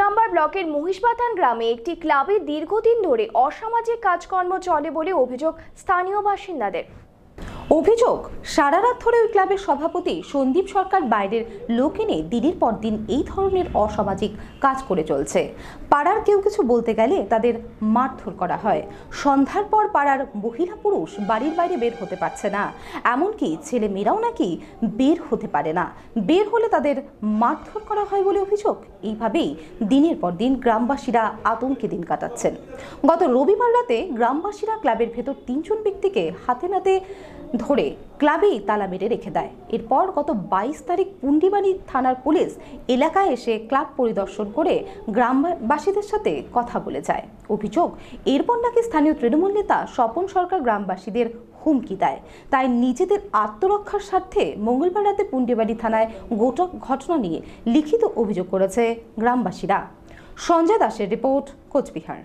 নম্বর ব্লকের মহিষবাথান গ্রামে একটি ক্লাবে দীর্ঘদিন ধরে অসামাজিক কাজকর্ম চলে বলে অভিযোগ স্থানীয় বাসিন্দাদের অভিযোগ সারা রাত ধরে ওই ক্লাবের সভাপতি সন্দীপ সরকার বাইরের লোক এনে দিনের পর দিন এই ধরনের অসামাজিক কাজ করে চলছে পাড়ার কেউ কিছু বলতে গেলে তাদের মারধর করা হয় সন্ধ্যার পর পাড়ার মহিলা পুরুষ বাড়ির বাইরে বের হতে পারছে না এমনকি ছেলে মেয়েরাও নাকি বের হতে পারে না বের হলে তাদের মারধর করা হয় বলে অভিযোগ এইভাবেই দিনের পর দিন গ্রামবাসীরা আতঙ্কে দিন কাটাচ্ছেন গত রবিবার রাতে গ্রামবাসীরা ক্লাবের ভেতর তিনজন ব্যক্তিকে হাতে নাতে ধরে ক্লাবেই তালা মেরে রেখে দেয় এরপর গত বাইশ তারিখ পুন্ডিবাড়ি থানার পুলিশ এলাকায় এসে ক্লাব পরিদর্শন করে গ্রামবাসীদের সাথে কথা বলে যায় অভিযোগ এরপর নাকি স্থানীয় তৃণমূল নেতা স্বপন সরকার গ্রামবাসীদের হুমকি দেয় তাই নিজেদের আত্মরক্ষার স্বার্থে মঙ্গলবার রাতে পুন্ডিবাড়ি থানায় গোটা ঘটনা নিয়ে লিখিত অভিযোগ করেছে গ্রামবাসীরা সঞ্জয় দাসের রিপোর্ট কোচবিহার